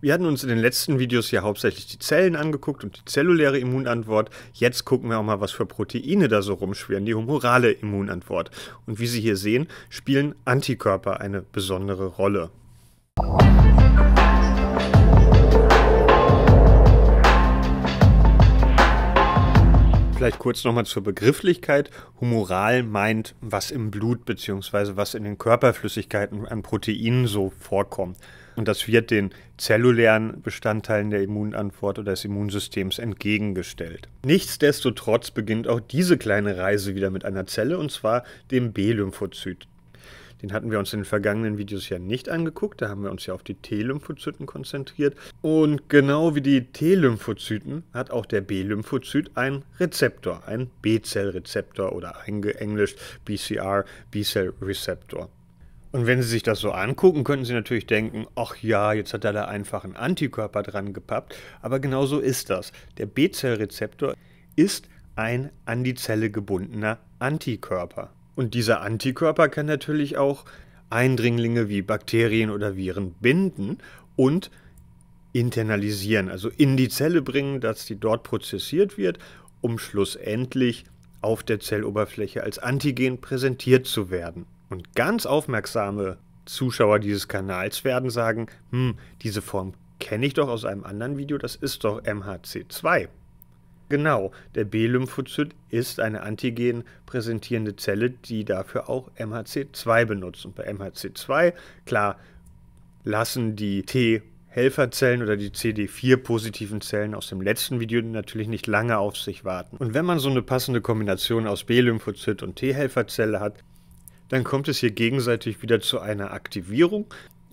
Wir hatten uns in den letzten Videos ja hauptsächlich die Zellen angeguckt und die zelluläre Immunantwort. Jetzt gucken wir auch mal, was für Proteine da so rumschwirren, die humorale Immunantwort. Und wie Sie hier sehen, spielen Antikörper eine besondere Rolle. Vielleicht kurz nochmal zur Begrifflichkeit. Humoral meint, was im Blut bzw. was in den Körperflüssigkeiten an Proteinen so vorkommt. Und das wird den zellulären Bestandteilen der Immunantwort oder des Immunsystems entgegengestellt. Nichtsdestotrotz beginnt auch diese kleine Reise wieder mit einer Zelle, und zwar dem B-Lymphozyt. Den hatten wir uns in den vergangenen Videos ja nicht angeguckt, da haben wir uns ja auf die T-Lymphozyten konzentriert. Und genau wie die T-Lymphozyten hat auch der B-Lymphozyt einen Rezeptor, einen B-Zell-Rezeptor oder eingeenglischt BCR, B-Cell-Receptor. Und wenn Sie sich das so angucken, könnten Sie natürlich denken, ach ja, jetzt hat er da einfach einen Antikörper dran gepappt. Aber genau so ist das. Der B-Zellrezeptor ist ein an die Zelle gebundener Antikörper. Und dieser Antikörper kann natürlich auch Eindringlinge wie Bakterien oder Viren binden und internalisieren, also in die Zelle bringen, dass die dort prozessiert wird, um schlussendlich auf der Zelloberfläche als Antigen präsentiert zu werden. Und ganz aufmerksame Zuschauer dieses Kanals werden sagen, hm, diese Form kenne ich doch aus einem anderen Video, das ist doch MHC2. Genau, der B-Lymphozyt ist eine antigen präsentierende Zelle, die dafür auch MHC2 benutzt. Und bei MHC2, klar, lassen die T-Helferzellen oder die CD4-positiven Zellen aus dem letzten Video natürlich nicht lange auf sich warten. Und wenn man so eine passende Kombination aus B-Lymphozyt und T-Helferzelle hat, dann kommt es hier gegenseitig wieder zu einer Aktivierung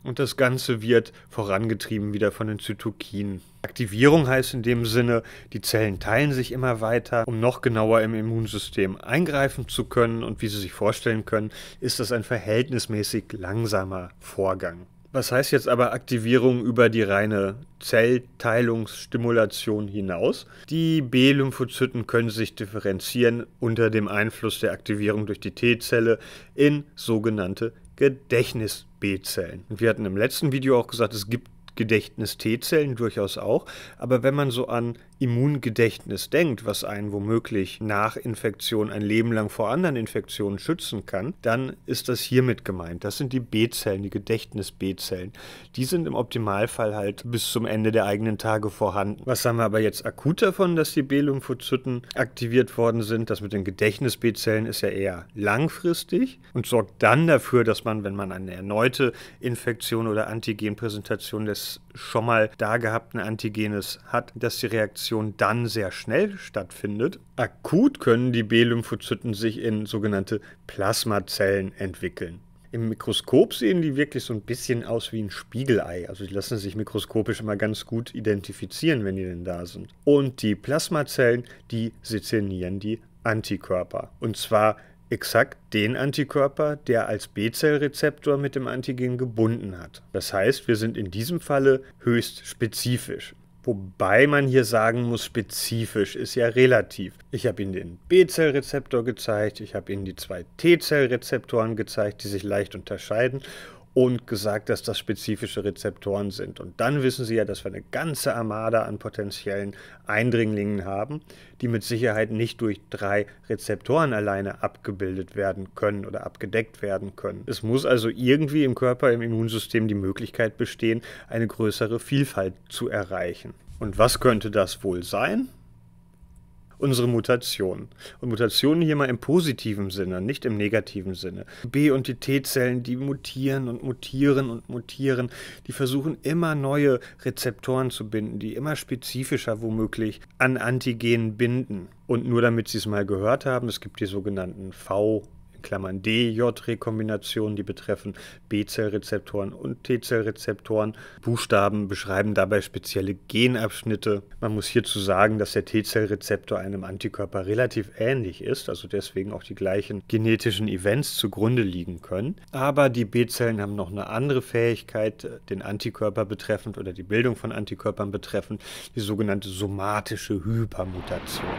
und das Ganze wird vorangetrieben wieder von den Zytokinen. Aktivierung heißt in dem Sinne, die Zellen teilen sich immer weiter, um noch genauer im Immunsystem eingreifen zu können und wie Sie sich vorstellen können, ist das ein verhältnismäßig langsamer Vorgang. Was heißt jetzt aber Aktivierung über die reine Zellteilungsstimulation hinaus? Die B-Lymphozyten können sich differenzieren unter dem Einfluss der Aktivierung durch die T-Zelle in sogenannte Gedächtnis-B-Zellen. Wir hatten im letzten Video auch gesagt, es gibt Gedächtnis-T-Zellen durchaus auch, aber wenn man so an Immungedächtnis denkt, was einen womöglich nach Infektion ein Leben lang vor anderen Infektionen schützen kann, dann ist das hiermit gemeint. Das sind die B-Zellen, die Gedächtnis-B-Zellen. Die sind im Optimalfall halt bis zum Ende der eigenen Tage vorhanden. Was haben wir aber jetzt akut davon, dass die B-Lymphozyten aktiviert worden sind? Das mit den Gedächtnis-B-Zellen ist ja eher langfristig und sorgt dann dafür, dass man, wenn man eine erneute Infektion oder Antigenpräsentation des schon mal da gehabt ein Antigenes hat, dass die Reaktion dann sehr schnell stattfindet. Akut können die B-Lymphozyten sich in sogenannte Plasmazellen entwickeln. Im Mikroskop sehen die wirklich so ein bisschen aus wie ein Spiegelei. Also die lassen sich mikroskopisch immer ganz gut identifizieren, wenn die denn da sind. Und die Plasmazellen, die sezernieren die Antikörper. Und zwar exakt den Antikörper, der als B-Zellrezeptor mit dem Antigen gebunden hat. Das heißt, wir sind in diesem Falle höchst spezifisch. Wobei man hier sagen muss, spezifisch ist ja relativ. Ich habe Ihnen den B-Zellrezeptor gezeigt, ich habe Ihnen die zwei T-Zellrezeptoren gezeigt, die sich leicht unterscheiden und gesagt, dass das spezifische Rezeptoren sind. Und dann wissen Sie ja, dass wir eine ganze Armada an potenziellen Eindringlingen haben, die mit Sicherheit nicht durch drei Rezeptoren alleine abgebildet werden können oder abgedeckt werden können. Es muss also irgendwie im Körper, im Immunsystem die Möglichkeit bestehen, eine größere Vielfalt zu erreichen. Und was könnte das wohl sein? unsere Mutationen. Und Mutationen hier mal im positiven Sinne, nicht im negativen Sinne. B- und die T-Zellen, die mutieren und mutieren und mutieren, die versuchen immer neue Rezeptoren zu binden, die immer spezifischer womöglich an Antigen binden. Und nur damit Sie es mal gehört haben, es gibt die sogenannten V- Klammern DJ-Rekombinationen, die betreffen B-Zellrezeptoren und T-Zellrezeptoren. Buchstaben beschreiben dabei spezielle Genabschnitte. Man muss hierzu sagen, dass der T-Zellrezeptor einem Antikörper relativ ähnlich ist, also deswegen auch die gleichen genetischen Events zugrunde liegen können. Aber die B-Zellen haben noch eine andere Fähigkeit, den Antikörper betreffend oder die Bildung von Antikörpern betreffend, die sogenannte somatische Hypermutation.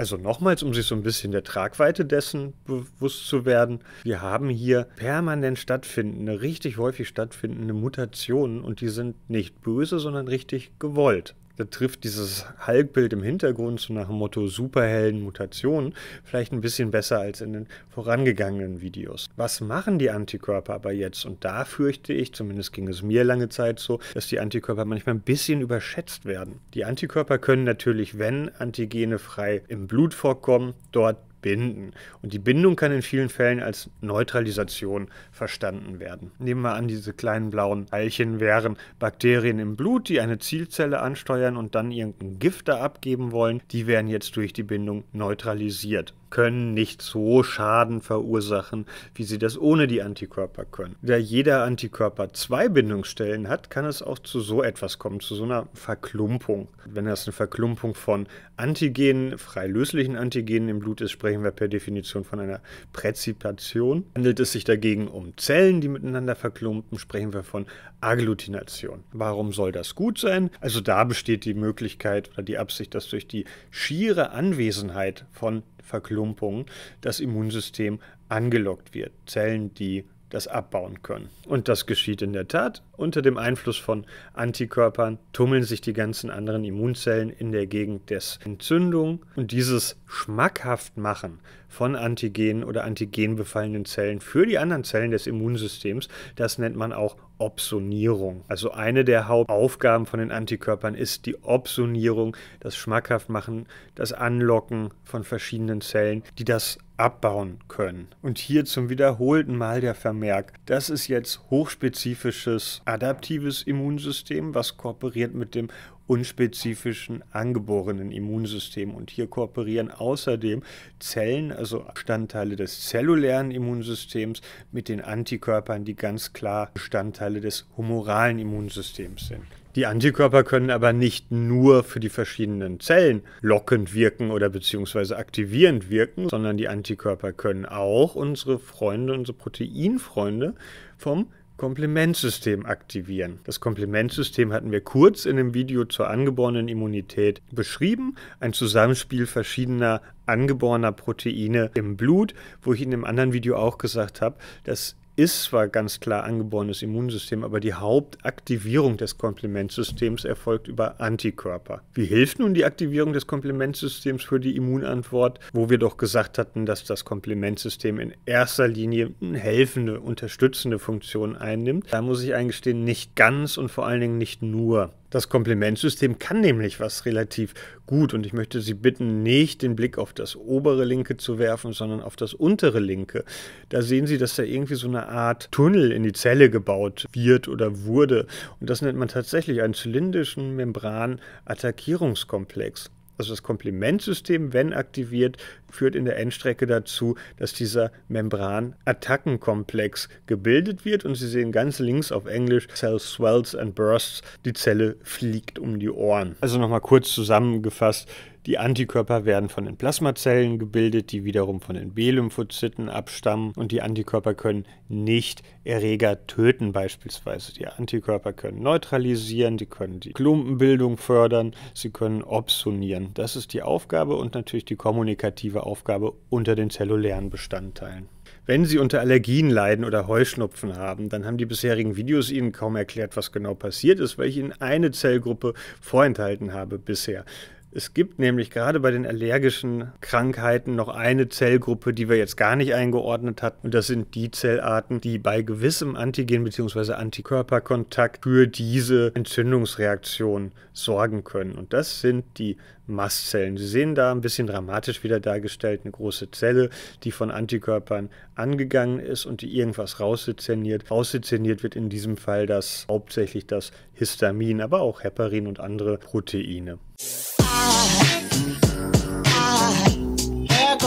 Also nochmals, um sich so ein bisschen der Tragweite dessen bewusst zu werden, wir haben hier permanent stattfindende, richtig häufig stattfindende Mutationen und die sind nicht böse, sondern richtig gewollt da trifft dieses Hulk-Bild im Hintergrund, so nach dem Motto Superhelden, Mutationen, vielleicht ein bisschen besser als in den vorangegangenen Videos. Was machen die Antikörper aber jetzt? Und da fürchte ich, zumindest ging es mir lange Zeit so, dass die Antikörper manchmal ein bisschen überschätzt werden. Die Antikörper können natürlich, wenn Antigene frei im Blut vorkommen, dort binden. Und die Bindung kann in vielen Fällen als Neutralisation verstanden werden. Nehmen wir an, diese kleinen blauen Eilchen wären Bakterien im Blut, die eine Zielzelle ansteuern und dann irgendein Gift da abgeben wollen. Die werden jetzt durch die Bindung neutralisiert können nicht so Schaden verursachen, wie sie das ohne die Antikörper können. Da jeder Antikörper zwei Bindungsstellen hat, kann es auch zu so etwas kommen, zu so einer Verklumpung. Wenn das eine Verklumpung von Antigenen, freilöslichen Antigenen im Blut ist, sprechen wir per Definition von einer Präzipation. Handelt es sich dagegen um Zellen, die miteinander verklumpen, sprechen wir von Agglutination. Warum soll das gut sein? Also da besteht die Möglichkeit oder die Absicht, dass durch die schiere Anwesenheit von Verklumpung das Immunsystem angelockt wird. Zellen, die das abbauen können. Und das geschieht in der Tat unter dem Einfluss von Antikörpern tummeln sich die ganzen anderen Immunzellen in der Gegend des Entzündung und dieses schmackhaft machen von Antigenen oder antigenbefallenen Zellen für die anderen Zellen des Immunsystems, das nennt man auch Opsonierung. Also eine der Hauptaufgaben von den Antikörpern ist die Opsonierung, das Schmackhaftmachen, das Anlocken von verschiedenen Zellen, die das abbauen können. Und hier zum wiederholten Mal der Vermerk, das ist jetzt hochspezifisches adaptives Immunsystem, was kooperiert mit dem unspezifischen angeborenen Immunsystem. Und hier kooperieren außerdem Zellen, also Bestandteile des zellulären Immunsystems, mit den Antikörpern, die ganz klar Bestandteile des humoralen Immunsystems sind. Die Antikörper können aber nicht nur für die verschiedenen Zellen lockend wirken oder beziehungsweise aktivierend wirken, sondern die Antikörper können auch unsere Freunde, unsere Proteinfreunde vom Komplementsystem aktivieren. Das Komplementsystem hatten wir kurz in dem Video zur angeborenen Immunität beschrieben. Ein Zusammenspiel verschiedener angeborener Proteine im Blut, wo ich in dem anderen Video auch gesagt habe, dass ist zwar ganz klar angeborenes Immunsystem, aber die Hauptaktivierung des Komplementsystems erfolgt über Antikörper. Wie hilft nun die Aktivierung des Komplementsystems für die Immunantwort, wo wir doch gesagt hatten, dass das Komplementsystem in erster Linie eine helfende, unterstützende Funktion einnimmt? Da muss ich eingestehen, nicht ganz und vor allen Dingen nicht nur. Das Komplementsystem kann nämlich was relativ gut und ich möchte Sie bitten, nicht den Blick auf das obere linke zu werfen, sondern auf das untere linke. Da sehen Sie, dass da irgendwie so eine Art Tunnel in die Zelle gebaut wird oder wurde und das nennt man tatsächlich einen zylindrischen Membran-Attackierungskomplex also das Komplementsystem, wenn aktiviert, führt in der Endstrecke dazu, dass dieser Membran-Attackenkomplex gebildet wird. Und Sie sehen ganz links auf Englisch Cell swells and bursts. Die Zelle fliegt um die Ohren. Also nochmal kurz zusammengefasst, die Antikörper werden von den Plasmazellen gebildet, die wiederum von den B-Lymphozyten abstammen und die Antikörper können nicht Erreger töten beispielsweise. Die Antikörper können neutralisieren, die können die Klumpenbildung fördern, sie können obsonieren. Das ist die Aufgabe und natürlich die kommunikative Aufgabe unter den zellulären Bestandteilen. Wenn Sie unter Allergien leiden oder Heuschnupfen haben, dann haben die bisherigen Videos Ihnen kaum erklärt, was genau passiert ist, weil ich Ihnen eine Zellgruppe vorenthalten habe bisher. Es gibt nämlich gerade bei den allergischen Krankheiten noch eine Zellgruppe, die wir jetzt gar nicht eingeordnet hatten. Und das sind die Zellarten, die bei gewissem Antigen- bzw. Antikörperkontakt für diese Entzündungsreaktion sorgen können. Und das sind die Mastzellen. Sie sehen da ein bisschen dramatisch wieder dargestellt eine große Zelle, die von Antikörpern angegangen ist und die irgendwas raussezerniert. Raussezerniert wird in diesem Fall das hauptsächlich das Histamin, aber auch Heparin und andere Proteine.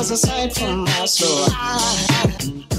miles aside from us. So I